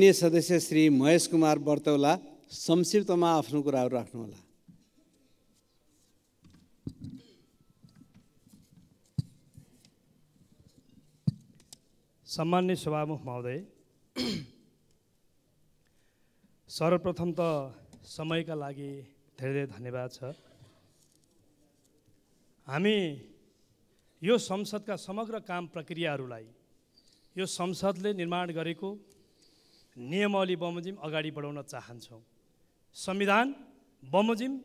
अन्य सदस्य श्री महेश कुमार बर्तौला संक्षिप्तमा आफ्नो कुराहरू राख्नुहोला सामान्य सभामुख महोदय सर्वप्रथम त समयका लागि धेरै धेरै धन्यवाद छ हामी यो संसदका समग्र काम प्रक्रियाहरूलाई यो संसदले निर्माण गरेको नियमावली बमोजिम अगाडि बढाउन चाहन्छौँ संविधान बमोजिम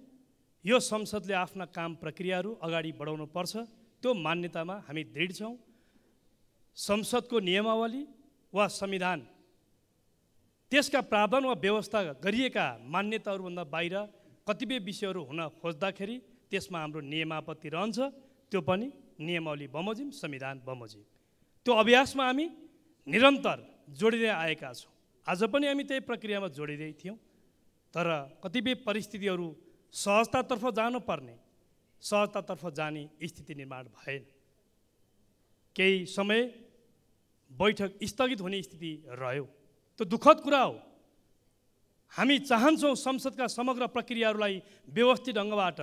यो संसदले आफ्ना काम प्रक्रियाहरू अगाडि बढाउनु पर्छ त्यो मान्यतामा हामी दृढ छौँ संसदको नियमावली वा संविधान त्यसका प्रावधान वा व्यवस्था गरिएका मान्यताहरूभन्दा बाहिर कतिपय विषयहरू हुन खोज्दाखेरि त्यसमा हाम्रो नियमापत्ति रहन्छ त्यो पनि नियमावली बमोजिम संविधान बमोजिम त्यो अभ्यासमा हामी निरन्तर जोडिँदै आएका छौँ आज पनि हामी त्यही प्रक्रियामा जोडिँदै थियौँ तर कतिपय परिस्थितिहरू सहजतातर्फ जानुपर्ने सहजतातर्फ जाने स्थिति निर्माण भएन केही समय बैठक स्थगित हुने स्थिति रह्यो त्यो दुःखद कुरा हो हामी चाहन्छौँ संसदका समग्र प्रक्रियाहरूलाई व्यवस्थित ढङ्गबाट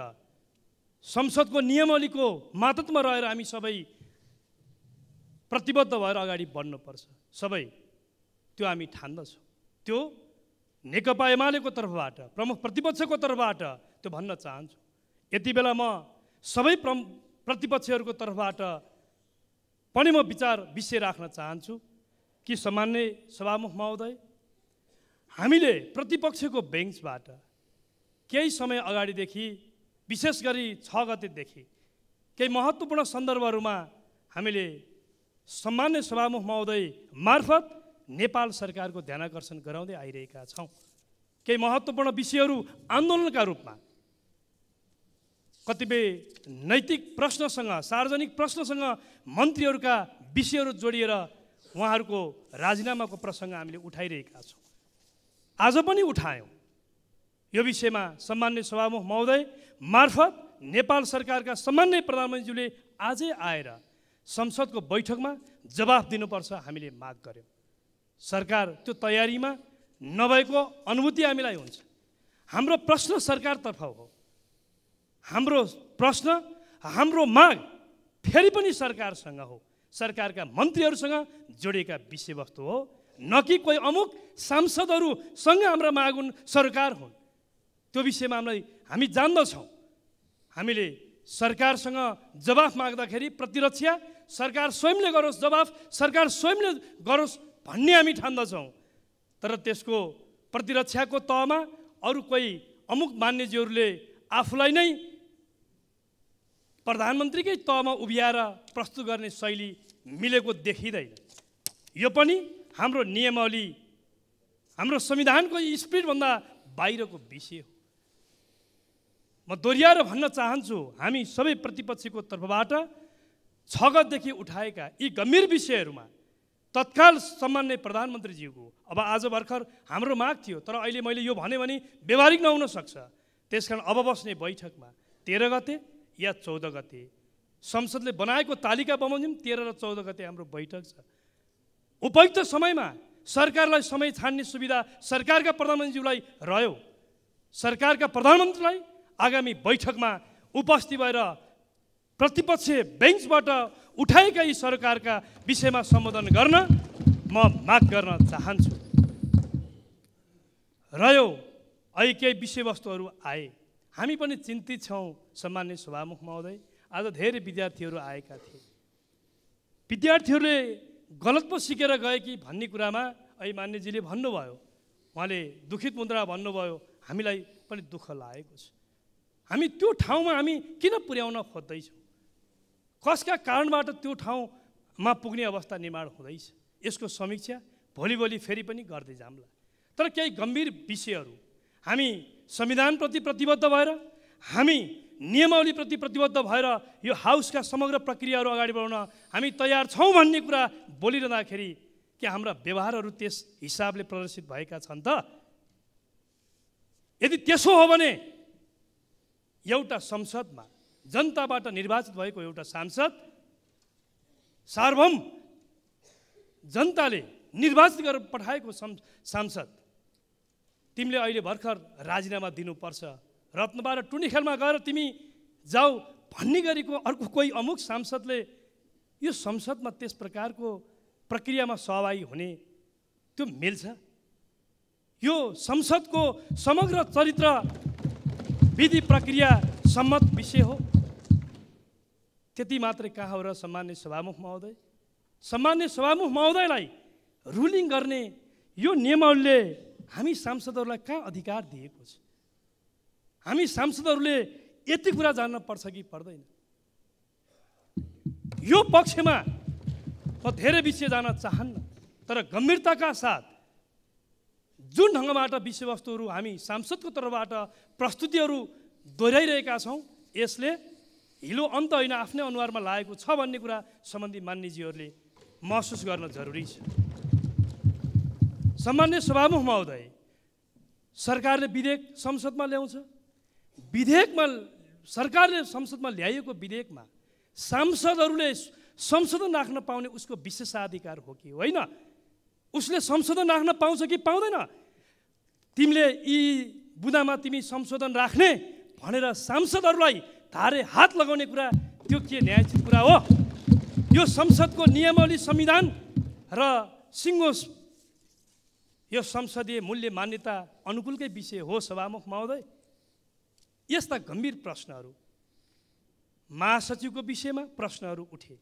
संसदको नियमावलीको मातत्वमा रहेर हामी सबै प्रतिबद्ध भएर अगाडि बढ्नुपर्छ सबै त्यो हामी ठान्दछौँ त्यो नेकपा एमालेको तर्फबाट प्रमुख प्रतिपक्षको तर्फबाट त्यो भन्न चाहन्छु यति बेला म सबै प्रम प्रतिपक्षहरूको तर्फबाट पनि म विचार विषय राख्न चाहन्छु कि सामान्य सभामुख महोदय हामीले प्रतिपक्षको बेन्चबाट केही समय अगाडिदेखि विशेष गरी छ गतेदेखि केही महत्त्वपूर्ण सन्दर्भहरूमा हामीले सामान्य सभामुख महोदय मार्फत नेपाल सरकारको ध्यानकर्षण गराउँदै आइरहेका छौँ केही महत्त्वपूर्ण विषयहरू आन्दोलनका रूपमा कतिपय नैतिक प्रश्नसँग सार्वजनिक प्रश्नसँग मन्त्रीहरूका विषयहरू जोडिएर उहाँहरूको राजीनामाको प्रसङ्ग हामीले उठाइरहेका छौँ आज पनि उठायौँ यो विषयमा सामान्य सभामुख महोदय मार्फत नेपाल सरकारका सामान्य प्रधानमन्त्रीज्यूले आजै आएर संसदको बैठकमा जवाफ दिनुपर्छ हामीले माग गऱ्यौँ सरकार त्यो तयारीमा नभएको अनुभूति हामीलाई हुन्छ हाम्रो प्रश्न सरकारतर्फ हो हाम्रो प्रश्न हाम्रो माग फेरि पनि सरकारसँग हो सरकारका मन्त्रीहरूसँग जोडिएका विषयवस्तु हो न कि कोही अमुक सांसदहरूसँग हाम्रा माग हुन् सरकार हुन् त्यो विषयमा हामीलाई हामी जान्दछौँ हामीले सरकारसँग जवाफ माग्दाखेरि प्रतिरक्षा सरकार स्वयंले गरोस् जवाफ सरकार स्वयंले गरोस् भन्ने हामी ठान्दछौँ तर त्यसको प्रतिरक्षाको तहमा अरू कोही अमुक मान्यज्यूहरूले आफूलाई नै प्रधानमन्त्रीकै तहमा उभिएर प्रस्तुत गर्ने शैली मिलेको देखिँदैन यो पनि हाम्रो नियमावली हाम्रो संविधानको स्पिडभन्दा बाहिरको विषय हो म दोहोऱ्याएर भन्न चाहन्छु हामी सबै प्रतिपक्षको तर्फबाट छ गतदेखि उठाएका यी गम्भीर विषयहरूमा तत्काल सम्मान नै प्रधानमन्त्रीज्यूको अब आज भर्खर हाम्रो माग थियो तर अहिले मैले यो भने भने व्यवहारिक नहुन सक्छ त्यस कारण अब बस्ने बैठकमा तेह्र गते या चौध गते संसदले बनाएको तालिका बमोजिम तेह्र र चौध गते हाम्रो बैठक छ उपयुक्त समयमा सरकारलाई समय छान्ने सुविधा सरकारका प्रधानमन्त्रीज्यूलाई रह्यो सरकारका प्रधानमन्त्रीलाई आगामी बैठकमा उपस्थित भएर प्रतिपक्ष बेन्चबाट उठाएका यी सरकारका विषयमा सम्बोधन गर्न म माग गर्न चाहन्छु रह्यो अहिले केही विषयवस्तुहरू आए हामी पनि चिन्तित छौँ सम्मान्य सभामुख महोदय आज धेरै विद्यार्थीहरू आएका थिए विद्यार्थीहरूले गलत पो सिकेर गए कि भन्ने कुरामा ऐ मान्यजीले भन्नुभयो उहाँले दुखित मुद्रा भन्नुभयो हामीलाई पनि दुःख लागेको छ हामी त्यो ठाउँमा हामी किन पुर्याउन खोज्दैछौँ कसका कारणबाट त्यो ठाउँमा पुग्ने अवस्था निर्माण हुँदैछ यसको समीक्षा भोलि भोलिभोलि फेरि पनि गर्दै जाम्ला तर केही गम्भीर विषयहरू हामी संविधानप्रति प्रतिबद्ध भएर हामी नियमावलीप्रति प्रतिबद्ध भएर यो हाउसका समग्र प्रक्रियाहरू अगाडि बढाउन हामी तयार छौँ भन्ने कुरा बोलिरहँदाखेरि के हाम्रा व्यवहारहरू त्यस हिसाबले प्रदर्शित भएका छन् त यदि त्यसो हो भने एउटा संसदमा जनताबाट निर्वाचित भएको एउटा सांसद सार्वम जनताले निर्वाचित गरेर पठाएको सांसद तिमीले अहिले भर्खर राजीनामा दिनुपर्छ रत्नबार टुनिखेलमा गएर तिमी जाऊ भन्ने गरेको अर्को कोही अमुक सांसदले यो संसदमा त्यस प्रकारको प्रक्रियामा सहभागी हुने त्यो मिल्छ यो संसदको समग्र चरित्र विधि प्रक्रिया सम्मत विषय हो त्यति मात्रै कहाँ हो र सामान्य सभामुख महोदय सामान्य सभामुख महोदयलाई रुलिङ गर्ने यो नियमहरूले हामी सांसदहरूलाई कहाँ अधिकार दिएको छ हामी सांसदहरूले यति कुरा जान्न पर्छ कि पर्दैन यो पक्षमा म धेरै विषय जान चाहन्न तर गम्भीरताका साथ जुन ढङ्गबाट विषयवस्तुहरू हामी सांसदको तर्फबाट प्रस्तुतिहरू दोहोऱ्याइरहेका छौँ यसले हिलो अन्त होइन आफ्नै अनुहारमा लागेको छ भन्ने कुरा सम्बन्धी मान्यजीहरूले महसुस गर्न जरुरी छ सामान्य सभामुख महोदय सरकारले विधेयक संसदमा ल्याउँछ विधेयकमा सरकारले संसदमा ल्याइएको विधेयकमा सांसदहरूले संशोधन राख्न पाउने उसको विशेषाधिकार हो कि होइन उसले संशोधन राख्न पाउँछ कि पाउँदैन तिमीले यी बुदामा तिमी संशोधन राख्ने भनेर सांसदहरूलाई धारे हात लगाउने कुरा त्यो के न्यायचित कुरा हो यो संसदको नियमावली संविधान र सिङ्गो यो संसदीय मूल्य मान्यता अनुकूलकै विषय हो सभामुख महोदय यस्ता गम्भीर प्रश्नहरू महासचिवको विषयमा प्रश्नहरू उठे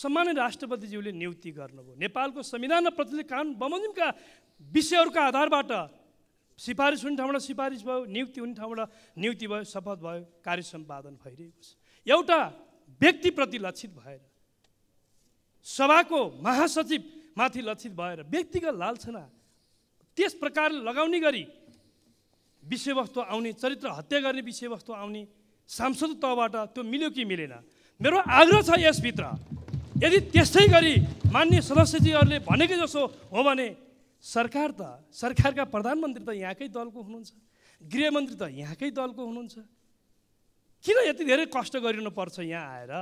सामान्य राष्ट्रपतिज्यूले नियुक्ति गर्नुभयो नेपालको संविधान र प्रतिले कानुन बमोजिमका विषयहरूका आधारबाट सिफारिस हुने ठाउँबाट सिफारिस भयो नियुक्ति हुने ठाउँबाट नियुक्ति भयो शपथ भयो कार्य सम्पादन भइरहेको छ एउटा व्यक्तिप्रति लक्षित भएर सभाको महासचिवमाथि लक्षित भएर व्यक्तिगत लालछना त्यस प्रकारले लगाउने गरी विषयवस्तु आउने चरित्र हत्या गर्ने विषयवस्तु आउने सांसद तहबाट त्यो मिल्यो कि मिलेन मेरो आग्रह छ यसभित्र यदि त्यस्तै गरी मान्य सदस्यजीहरूले भनेकै जसो हो भने सरकार त सरकारका प्रधानमन्त्री त यहाँकै दलको हुनुहुन्छ गृहमन्त्री त यहाँकै दलको हुनुहुन्छ किन यति धेरै कष्ट गरिनु पर्छ यहाँ आएर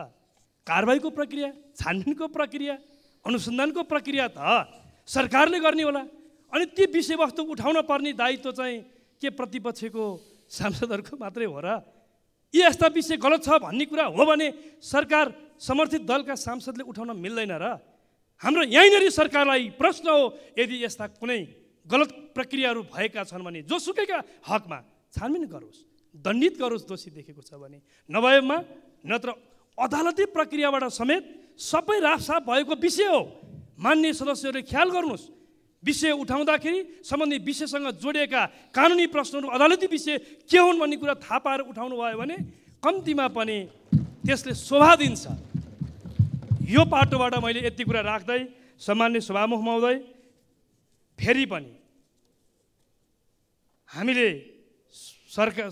कारवाहीको प्रक्रिया छानबिनको प्रक्रिया अनुसन्धानको प्रक्रिया त सरकारले गर्ने होला अनि ती विषयवस्तु उठाउन पर्ने दायित्व चाहिँ के प्रतिपक्षको सांसदहरूको मात्रै हो र यी यस्ता विषय गलत छ भन्ने कुरा हो भने सरकार समर्थित दलका सांसदले उठाउन मिल्दैन र हाम्रो यहीँनिर सरकारलाई प्रश्न हो यदि यस्ता कुनै गलत प्रक्रियाहरू भएका छन् भने जोसुकैका हकमा छानबिन गरोस् दण्डित गरोस् दोषी देखेको छ भने नभएमा नत्र अदालती प्रक्रियाबाट समेत सबै राफसाफ भएको विषय हो मान्य सदस्यहरूले ख्याल गर्नुहोस् विषय उठाउँदाखेरि सम्बन्धित विषयसँग जोडिएका कानुनी प्रश्नहरू अदालती विषय के हुन् भन्ने कुरा थाहा पाएर उठाउनु भयो भने कम्तीमा पनि त्यसले शोभा दिन्छ यो पाटोबाट मैले यति कुरा राख्दै सामान्य सभामुख हुमाउँदै फेरि पनि हामीले सरकार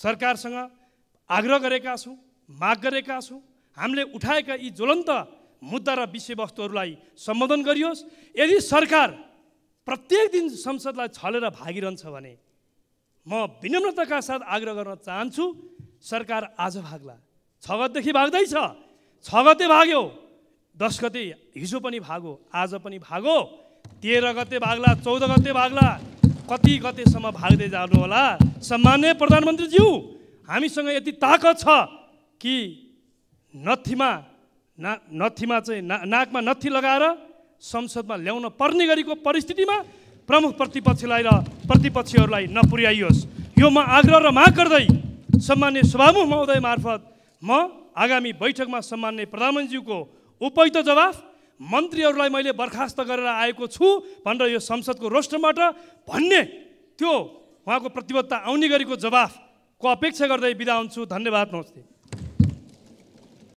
सरकारसँग आग्रह गरेका छौँ माग गरेका छौँ हामीले उठाएका यी ज्वलन्त मुद्दा र विषयवस्तुहरूलाई सम्बोधन गरियोस् यदि सरकार प्रत्येक दिन संसदलाई छलेर भागिरहन्छ भने म विनम्रताका साथ आग्रह गर्न चाहन्छु सरकार आज भाग्ला छ गतदेखि भाग्दैछ छ गते भाग्यो दस गते हिजो पनि भागो आज पनि भागो तेह्र गते भाग्ला चौध गते भाग्ला कति गतेसम्म भाग्दै जानु होला सम्मान्य प्रधानमन्त्रीज्यू हामीसँग यति ताकत छ कि नथीमा ना नथीमा चाहिँ ना नाकमा नथी लगाएर संसदमा ल्याउन पर्ने गरीको परिस्थितिमा प्रमुख प्रतिपक्षलाई र प्रतिपक्षीहरूलाई नपुर्याइयोस् यो म आग्रह र माग गर्दै सम्मान्य सभामुख महोदय मार्फत म आगामी बैठकमा सम्मान्य प्रधानमन्त्रीको उपयुक्त जवाफ मन्त्रीहरूलाई मैले बर्खास्त गरेर आएको छु भनेर यो संसदको रोस्टरबाट भन्ने त्यो उहाँको प्रतिबद्धता आउने गरेको जवाफको अपेक्षा गर्दै बिदा हुन्छु धन्यवाद नमस्ते